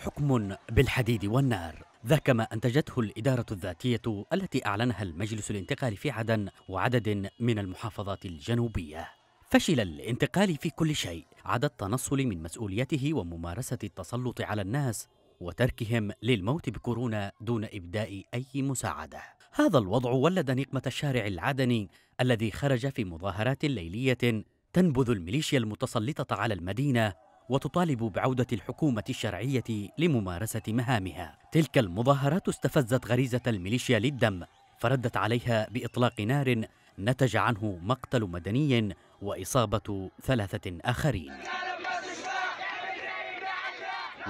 حكم بالحديد والنار ذا كما أنتجته الإدارة الذاتية التي أعلنها المجلس الانتقالي في عدن وعدد من المحافظات الجنوبية فشل الانتقال في كل شيء عدا التنصل من مسؤوليته وممارسة التسلط على الناس وتركهم للموت بكورونا دون إبداء أي مساعدة هذا الوضع ولد نقمة الشارع العدني الذي خرج في مظاهرات ليلية تنبذ الميليشيا المتسلطة على المدينة وتطالب بعودة الحكومة الشرعية لممارسة مهامها تلك المظاهرات استفزت غريزة الميليشيا للدم فردت عليها بإطلاق نار نتج عنه مقتل مدني وإصابة ثلاثة آخرين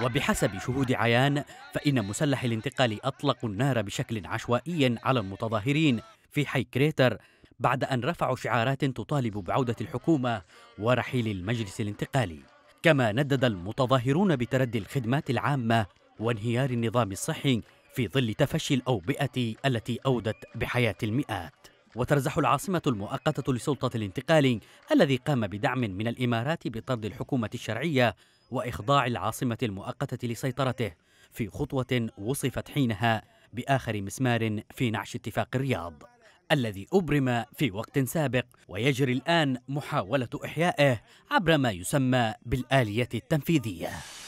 وبحسب شهود عيان فإن مسلح الانتقال أطلقوا النار بشكل عشوائي على المتظاهرين في حي كريتر بعد أن رفعوا شعارات تطالب بعودة الحكومة ورحيل المجلس الانتقالي كما ندد المتظاهرون بتردي الخدمات العامة وانهيار النظام الصحي في ظل تفشي الأوبئة التي أودت بحياة المئات وترزح العاصمة المؤقتة لسلطة الانتقال الذي قام بدعم من الإمارات بطرد الحكومة الشرعية وإخضاع العاصمة المؤقتة لسيطرته في خطوة وصفت حينها بآخر مسمار في نعش اتفاق الرياض الذي أبرم في وقت سابق ويجري الآن محاولة إحيائه عبر ما يسمى بالآلية التنفيذية